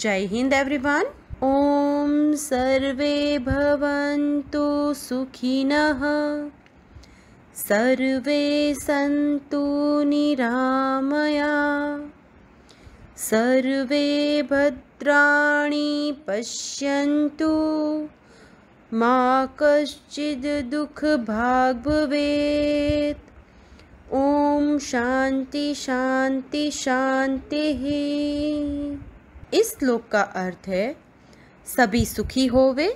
जय हिंद एवरीवन ओम सर्वे भवन्तु सुखिनः सर्वे सन्तु निरामया सर्वे भद्राणि पश्यन्तु मा कश्चिद् दुःखभाग् भवेत् ॐ शान्ति शान्ति शान्तिः इस श्लोक का अर्थ है सभी सुखी होवे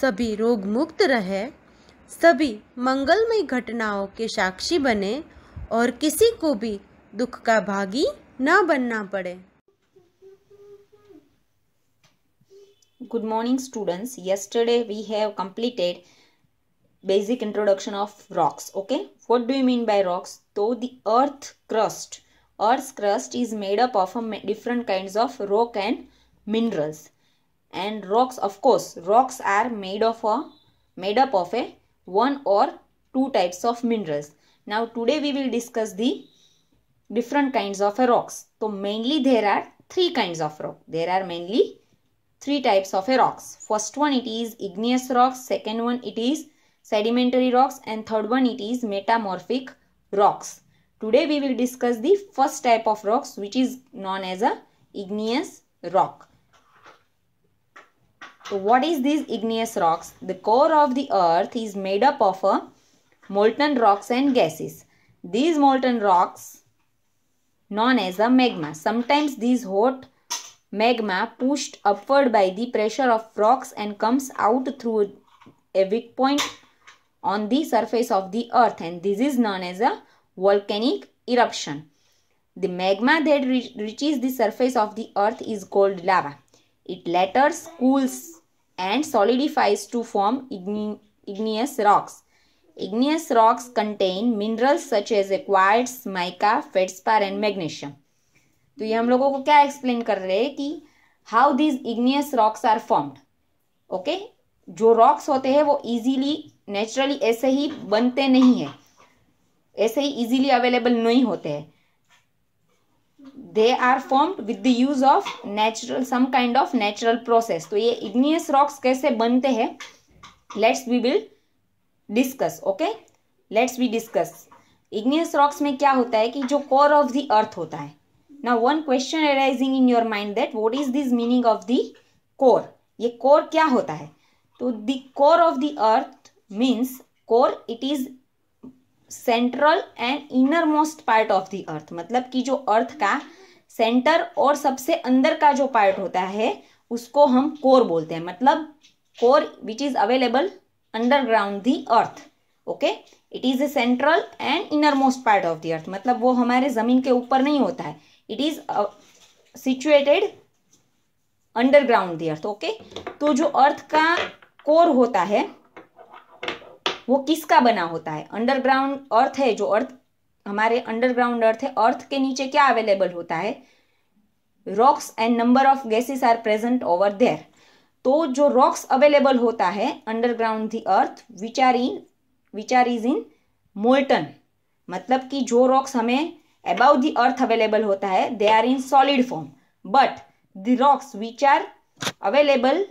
सभी रोग मुक्त रहे सभी मंगलमय घटनाओं के साक्षी बने और किसी को भी दुख का भागी ना बनना पड़े good morning students yesterday we have completed basic introduction of rocks okay what do you mean by rocks तो the earth crust Earth's crust is made up of different kinds of rock and minerals. And rocks, of course, rocks are made of a made up of a one or two types of minerals. Now today we will discuss the different kinds of rocks. So mainly there are three kinds of rock. There are mainly three types of rocks. First one it is igneous rocks, second one it is sedimentary rocks and third one it is metamorphic rocks. Today we will discuss the first type of rocks which is known as a igneous rock. So what is these igneous rocks? The core of the earth is made up of a uh, molten rocks and gases. These molten rocks known as a magma. Sometimes these hot magma pushed upward by the pressure of rocks and comes out through a weak point on the surface of the earth and this is known as a volcanic eruption. The magma that re reaches the surface of the earth is called lava. It later cools and solidifies to form igne igneous rocks. Igneous rocks contain minerals such as quartz, mica, feldspar and magnesium. तो ये हम लोगों को क्या explain कर रहे हैं कि how these igneous rocks are formed okay जो रॉक्स होते हैं वो इजीली नेचुरली ऐसे ही बनते नहीं है ऐसे ही इजीली अवेलेबल नहीं होते हैं they are formed with the use of natural some kind of natural process तो ये इग्नियस रॉक्स कैसे बनते हैं let's we will discuss okay let's we discuss igneous rocks में क्या होता है कि जो कोर ऑफ द अर्थ होता है ना one question arising in your mind that what is this meaning of the core ये कोर क्या होता है तो the core of the earth means core it is central and inner most part of the earth मतलब कि जो अर्थ का centre और सबसे अंदर का जो पार्ट होता है उसको हम कोर बोलते हैं मतलब core which is available underground the earth okay it is a central and inner most part of the earth मतलब वो हमारे जमीन के ऊपर नहीं होता है it is situated underground the earth okay तो जो अर्थ का कोर होता है वो किसका बना होता है अंडरग्राउंड अर्थ है जो अर्थ हमारे अंडरग्राउंड अर्थ है अर्थ के नीचे क्या अवेलेबल होता है rocks and number of gases are present over there तो जो रॉक्स अवेलेबल होता है underground the earth which are in which are is in molten मतलब कि जो रॉक्स हमें अबाउ दी अर्थ अवेलेबल होता है they are in solid form but the rocks which are available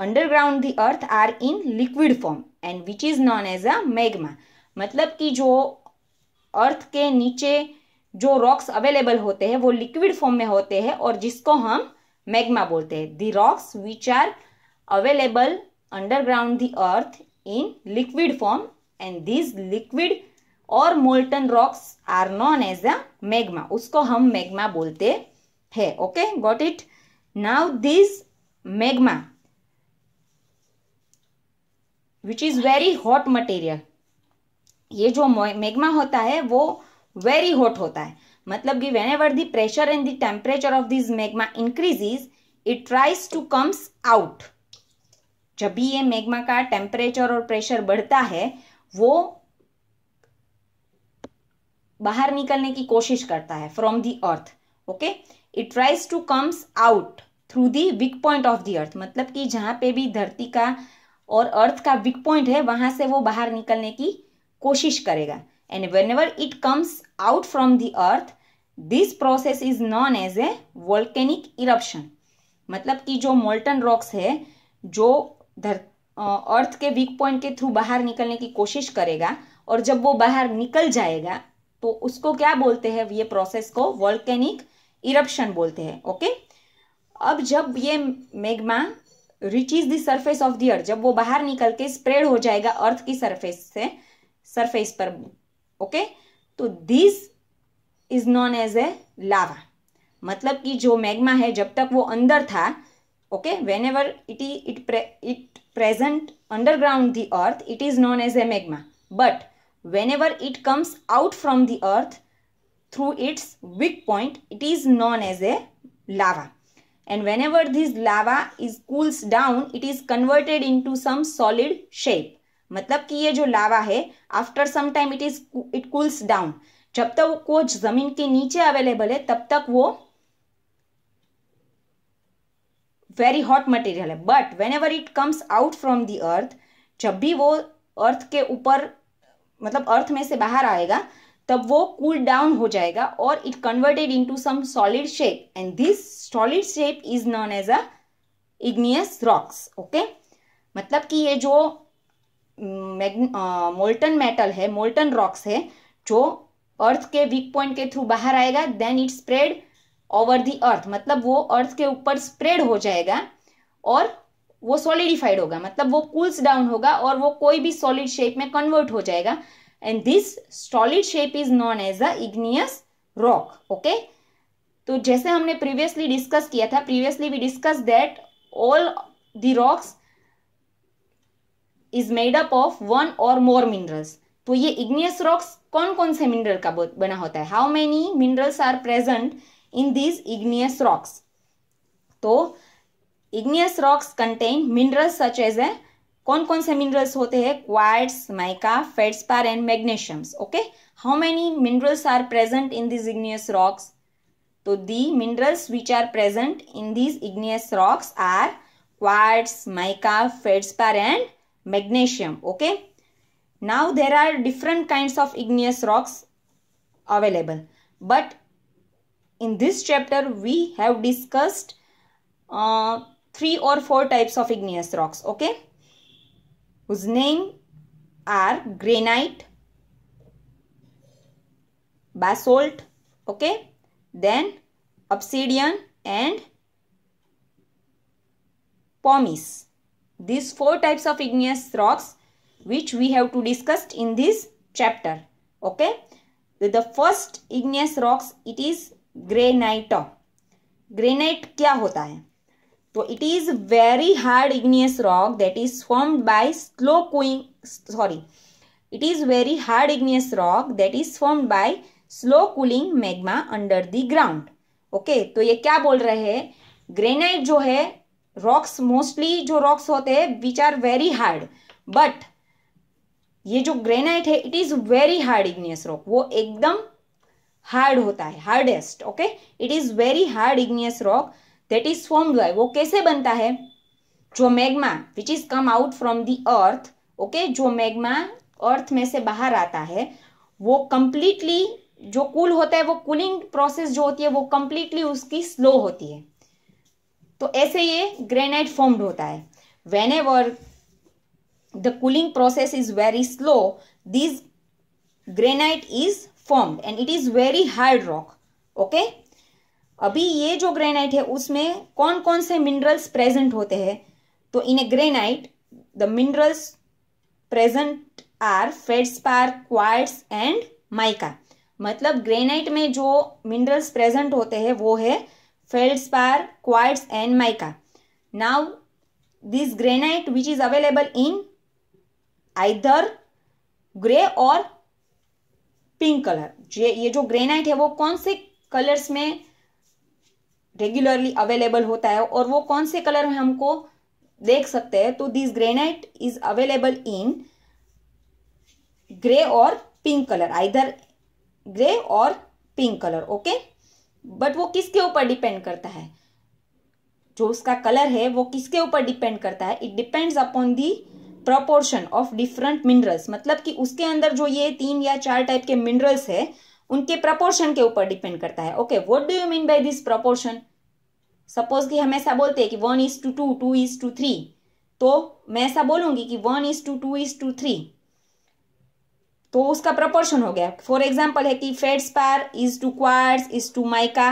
underground the earth are in liquid form and which is known as a magma मतलब कि जो अर्थ के नीचे जो रॉक्स अवेलेबल होते हैं वो लिक्विड फॉर्म में होते हैं और जिसको हम मैग्मा बोलते हैं the rocks which are available underground the earth in liquid form and this liquid और molten rocks are known as a magma उसको हम मैग्मा बोलते हैं okay got it now this magma which is very hot material ये जो magma होता है वो वेरी हॉट होता है मतलब कि whenever the pressure and the temperature of this magma increases it tries to comes out जब भी ये मैग्मा का टेम्परेचर और प्रेशर बढ़ता है वो बाहर निकलने की कोशिश करता है from the earth okay it tries to comes out through the weak point of the earth मतलब कि जहां पे भी धरती का और अर्थ का वीक पॉइंट है वहां से वो बाहर निकलने की कोशिश करेगा and whenever it comes out from the earth this process is known as a volcanic eruption मतलब कि जो मोल्टन रॉक्स है जो धर अर्थ के वीक पॉइंट के थ्रू बाहर निकलने की कोशिश करेगा और जब वो बाहर निकल जाएगा तो उसको क्या बोलते हैं ये प्रोसेस को वॉल्केनिक इरप्शन बोलते हैं ओके अब जब ये magma reaches the surface of the earth जब वो बाहर निकल के स्प्रेड हो जाएगा अर्थ की सरफेस से सरफेस पर ओके तो this is known as a lava मतलब कि जो मैग्मा है जब तक वो अंदर था okay whenever it it it present underground the earth it is known as a magma but whenever it comes out from the earth through its weak point it is known as a lava and whenever this lava is cools down it is converted into some solid shape मतलब कि ये जो lava है after some time it is it cools down जब तक वो जमीन के नीचे अवेलेबल है तब तक वो वेरी हॉट मटेरियल है but whenever it comes out from the earth जब भी वो अर्थ के ऊपर मतलब अर्थ में से बाहर आएगा तब वो कूल cool डाउन हो जाएगा और it converted into some solid shape and this solid shape is known as a igneous rocks okay मतलब कि ये जो मोल्टन mm, मेटल uh, है मोल्टन रॉक्स है जो अर्थ के वीक पॉइंट के थ्रू बाहर आएगा then it spread over the earth मतलब वो अर्थ के ऊपर स्प्रेड हो जाएगा और वो सॉलिडिफाइड होगा मतलब वो कूल्स डाउन होगा और वो कोई भी सॉलिड शेप में कन्वर्ट हो जाएगा and this solid shape is known as the igneous rock okay तो जैसे हमने प्रीवियसली डिस्कस किया था previously we discuss that all the rocks is made up of one or more minerals तो ये इग्नियस रॉक्स कौन कौन से मिनरल का बना होता है how many minerals are present in these igneous rocks तो igneous rocks contain minerals such as a कौन कौन से मिनरल्स होते हैं quartz mica feldspar and magnesiums okay how many minerals are present in this igneous rocks तो the minerals which are present in this igneous rocks are quartz mica पार and magnesium okay now there are different kind of igneous rocks available but in this chapter we have discussed three or four types of igneous rocks okay whose name are granite, basalt, okay, then obsidian and pumice. These four types of igneous rocks which we have to discuss in this chapter, okay. The first igneous rocks it is granite granite kya hota hai तो it is very hard igneous rock that is formed by slow cooing sorry it is very hard igneous rock that is formed by slow cooling magma under the ground okay तो ये क्या बोल रहे हैं granite जो है rocks mostly जो rocks होते हैं which are very hard but ये जो ग्रेनाइट है it is very hard igneous rock वो एकदम हार्ड होता है hardest okay it is very hard igneous rock that is formed है वो कैसे बनता है जो magma which is come out from the earth okay जो मैग्मा अर्थ में से बाहर आता है वो कंप्लीटली जो कूल होता है वो कूलिंग प्रोसेस जो होती है वो कंप्लीटली उसकी स्लो होती है तो ऐसे ये ग्रेनाइट फॉर्म्ड होता है whenever the cooling process is very slow this granite is formed and it is very hard rock okay अभी ये जो ग्रेनाइट है उसमें कौन कौन से मिनरल्स प्रेजेंट होते हैं तो in a granite the minerals present are पार क्वार्ट्स एंड माइका मतलब ग्रेनाइट में जो मिनरल्स प्रेजेंट होते हैं वो है पार quartz and mica now this granite which is available in either grey or pink colour ये जो ग्रेनाइट है वो कौन से कलर्स में रेगुलरली अवेलेबल होता है और वो कौन से कलर में हमको देख सकते हैं तो this granite is available in grey or pink colour either grey or pink colour okay but वो किसके ऊपर डिपेंड करता है जो उसका कलर है वो किसके ऊपर डिपेंड करता है it depends upon the proportion of different minerals मतलब कि उसके अंदर जो ये तीन या चार टाइप के मिनरल्स है उनके प्रपोर्शन के ऊपर डिपेंड करता है okay what do you mean by this proportion suppose कि हम ऐसा बोलते हैं कि one is to two two is to three तो मैं ऐसा बोलूंगी कि one is to two is to three तो उसका प्रपोर्शन हो गया फॉर एग्जाम्पल है कि feldspar is to quartz is to mica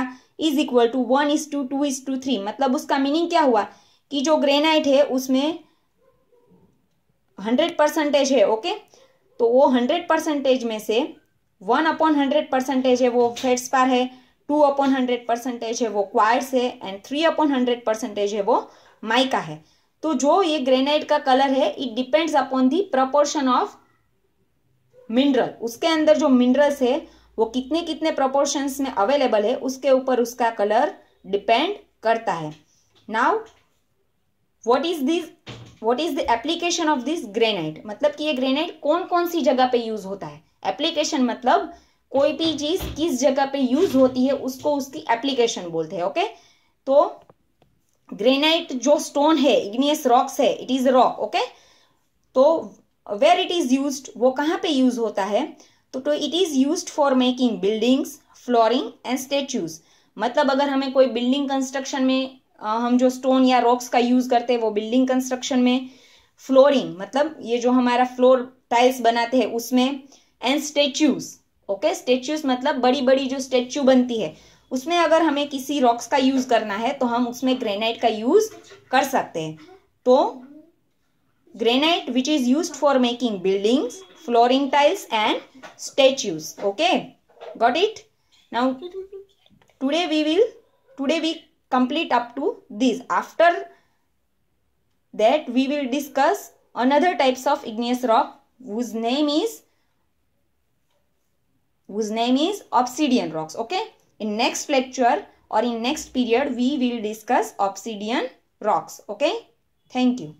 is equal to one is to two is to three मतलब उसका मीनिंग क्या हुआ कि जो ग्रेनाइट है उसमें हंड्रेड परसेंटेज है ओके तो वो हंड्रेड परसेंटेज में से वन अपॉन हंड्रेड परसेंटेज है वो फेट्स पर है टू अपॉन हंड्रेड परसेंटेज है वो क्वाइट्स है and three upon hundred percentage है वो माइका है तो जो ये ग्रेनाइट का कलर है it depends upon the proportion of mineral उसके अंदर जो मिनरल्स है वो कितने कितने प्रपोर्शन में अवेलेबल है उसके ऊपर उसका कलर डिपेंड करता है now what is this what is the application of this granite मतलब कि ये ग्रेनाइट कौन कौन सी जगह पे यूज होता है एप्लीकेशन मतलब कोई भी चीज किस जगह पे यूज होती है उसको उसकी एप्लीकेशन बोलते हैं ओके तो ग्रेनाइट जो स्टोन है इग्नियस रॉक्स है इट इज रॉक ओके तो वेर इट इज यूज वो कहाँ पे यूज होता है तो तो it is use for making buildings flooring and statues मतलब अगर हमें कोई बिल्डिंग कंस्ट्रक्शन में आ, हम जो स्टोन या रॉक्स का यूज करते हैं वो बिल्डिंग कंस्ट्रक्शन में फ्लोरिंग मतलब ये जो हमारा फ्लोर टाइल्स बनाते हैं उसमें एंड स्टेच्यूज ओके स्टेच्यूज मतलब बड़ी बड़ी जो स्टेच्यू बनती है उसमें अगर हमें किसी रॉक्स का यूज करना है तो हम उसमें ग्रेनाइट का यूज कर सकते हैं तो granite which is use for making buildings flooring tiles and statues okay got it now today we will today we complete up to this after that we will discuss another types of igneous rock whose name is whose name is obsidian rocks. Okay. In next lecture or in next period, we will discuss obsidian rocks. Okay. Thank you.